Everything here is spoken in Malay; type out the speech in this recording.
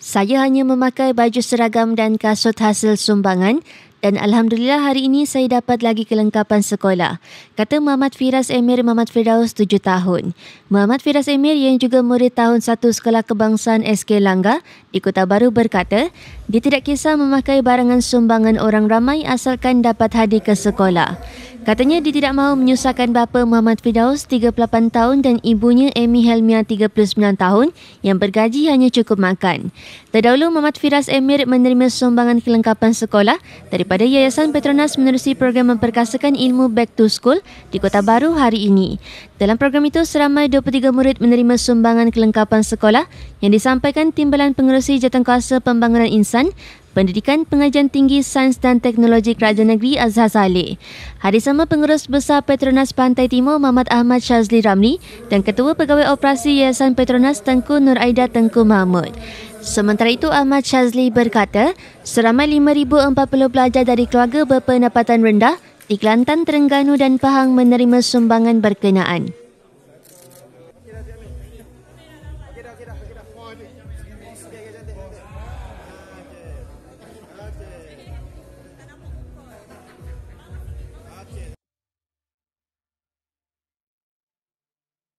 Saya hanya memakai baju seragam dan kasut hasil sumbangan dan Alhamdulillah hari ini saya dapat lagi kelengkapan sekolah. Kata Muhammad Firas Emir Muhammad Firdaus 7 tahun. Muhammad Firas Emir yang juga murid tahun 1 sekolah kebangsaan SK Langga di Kota Baru berkata, dia tidak kisah memakai barangan sumbangan orang ramai asalkan dapat hadir ke sekolah. Katanya dia tidak mahu menyusahkan bapa Muhammad Fidaus 38 tahun dan ibunya Amy Helmia 39 tahun yang bergaji hanya cukup makan. Terdahulu Muhammad Firas Emir menerima sumbangan kelengkapan sekolah daripada Yayasan Petronas menerusi program memperkasakan ilmu Back to School di Kota Baru hari ini. Dalam program itu, seramai 23 murid menerima sumbangan kelengkapan sekolah yang disampaikan Timbalan Pengerusi Jatuhkuasa Pembangunan Insan Pendidikan Pengajian Tinggi Sains dan Teknologi Kerajaan Negeri Azhar Saleh. Hari sama Pengurus Besar Petronas Pantai Timur Muhammad Ahmad Shazli Ramli dan Ketua Pegawai Operasi Yayasan Petronas Tengku Nur Aida Tengku Mahmud. Sementara itu Ahmad Shazli berkata, seramai 5040 pelajar dari keluarga berpendapatan rendah di Kelantan, Terengganu dan Pahang menerima sumbangan berkenaan.